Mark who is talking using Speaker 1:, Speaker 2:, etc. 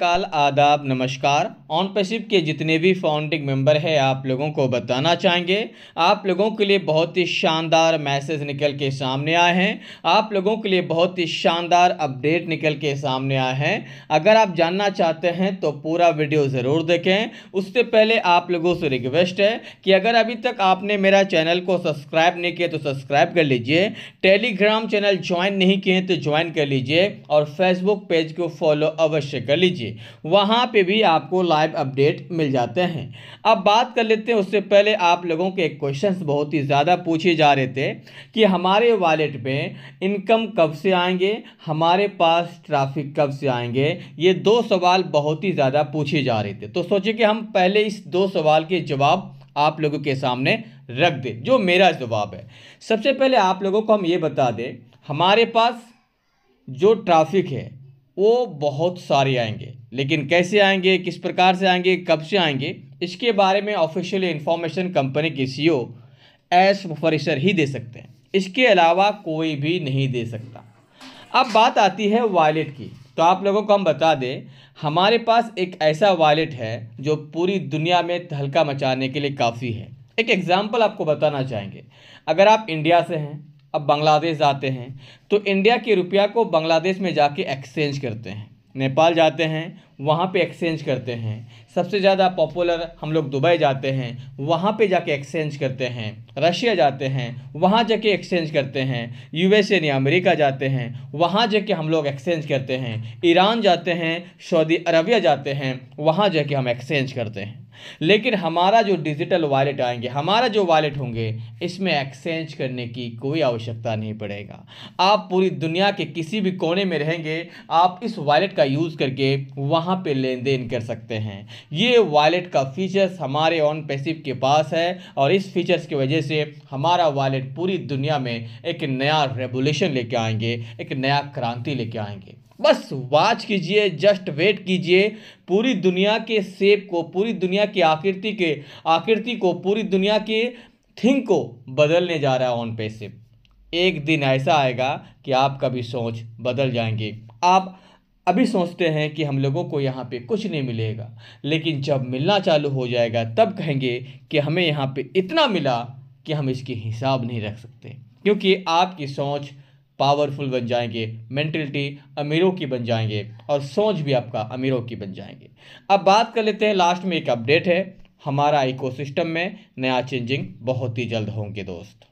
Speaker 1: काल आदाब नमस्कार ऑन पैसिव के जितने भी फाउंडिंग मेंबर हैं आप लोगों को बताना चाहेंगे आप लोगों के लिए बहुत ही शानदार मैसेज निकल के सामने आए हैं आप लोगों के लिए बहुत ही शानदार अपडेट निकल के सामने आए हैं अगर आप जानना चाहते हैं तो पूरा वीडियो ज़रूर देखें उससे पहले आप लोगों से रिक्वेस्ट है कि अगर अभी तक आपने मेरा चैनल को सब्सक्राइब नहीं किया तो सब्सक्राइब कर लीजिए टेलीग्राम चैनल ज्वाइन नहीं किए तो ज्वाइन कर लीजिए और फेसबुक पेज को फॉलो अवश्य कर लीजिए कीजिए वहाँ पे भी आपको लाइव अपडेट मिल जाते हैं अब बात कर लेते हैं उससे पहले आप लोगों के क्वेश्चंस बहुत ही ज़्यादा पूछे जा रहे थे कि हमारे वॉलेट में इनकम कब से आएंगे हमारे पास ट्रैफिक कब से आएंगे ये दो सवाल बहुत ही ज़्यादा पूछे जा रहे थे तो सोचिए कि हम पहले इस दो सवाल के जवाब आप लोगों के सामने रख दें जो मेरा जवाब है सबसे पहले आप लोगों को हम ये बता दें हमारे पास जो ट्रैफिक है वो बहुत सारे आएंगे लेकिन कैसे आएंगे किस प्रकार से आएंगे कब से आएंगे इसके बारे में ऑफिशियली इन्फॉर्मेशन कंपनी के सी ओ एस मुफरिसर ही दे सकते हैं इसके अलावा कोई भी नहीं दे सकता अब बात आती है वॉलेट की तो आप लोगों को हम बता दें हमारे पास एक ऐसा वॉलेट है जो पूरी दुनिया में तहलका मचाने के लिए काफ़ी है एक एग्ज़ाम्पल आपको बताना चाहेंगे अगर आप इंडिया से हैं अब बांग्लादेश जाते हैं तो इंडिया के रुपया को बांग्लादेश में जाके एक्सचेंज करते हैं नेपाल जाते हैं वहाँ पे एक्सचेंज करते हैं सबसे ज़्यादा पॉपुलर हम लोग दुबई जाते हैं वहाँ पे जाके एक्सचेंज करते हैं रशिया जाते हैं वहाँ जाके एक्सचेंज करते हैं यूएस यानी अमेरिका जाते हैं वहाँ जाके हम लोग एक्सचेंज करते हैं ईरान जाते हैं सऊदी अरबिया जाते हैं वहाँ जाके हम एक्सचेंज करते हैं लेकिन हमारा जो डिजिटल वॉलेट आएंगे हमारा जो वॉलेट होंगे इसमें एक्सचेंज करने की कोई आवश्यकता नहीं पड़ेगा आप पूरी दुनिया के किसी भी कोने में रहेंगे आप इस वॉलेट का यूज़ करके वहाँ पे लेन देन कर सकते हैं ये वॉलेट का फीचर्स हमारे ऑन पैसिव के पास है और इस फीचर्स की वजह से हमारा वॉलेट पूरी दुनिया में एक नया रेवोल्यूशन लेके आएंगे एक नया क्रांति लेके आएंगे बस वाच कीजिए जस्ट वेट कीजिए पूरी दुनिया के सेप को पूरी दुनिया की आकृति के आकृति को पूरी दुनिया के थिंक को बदलने जा रहा है ऑन पे से एक दिन ऐसा आएगा कि आपका भी सोच बदल जाएंगे आप अभी सोचते हैं कि हम लोगों को यहाँ पे कुछ नहीं मिलेगा लेकिन जब मिलना चालू हो जाएगा तब कहेंगे कि हमें यहाँ पे इतना मिला कि हम इसके हिसाब नहीं रख सकते क्योंकि आपकी सोच पावरफुल बन जाएंगे मेंटलिटी अमीरों की बन जाएंगे और सोच भी आपका अमीरों की बन जाएंगे अब बात कर लेते हैं लास्ट में एक अपडेट है हमारा इकोसिस्टम में नया चेंजिंग बहुत ही जल्द होंगे दोस्त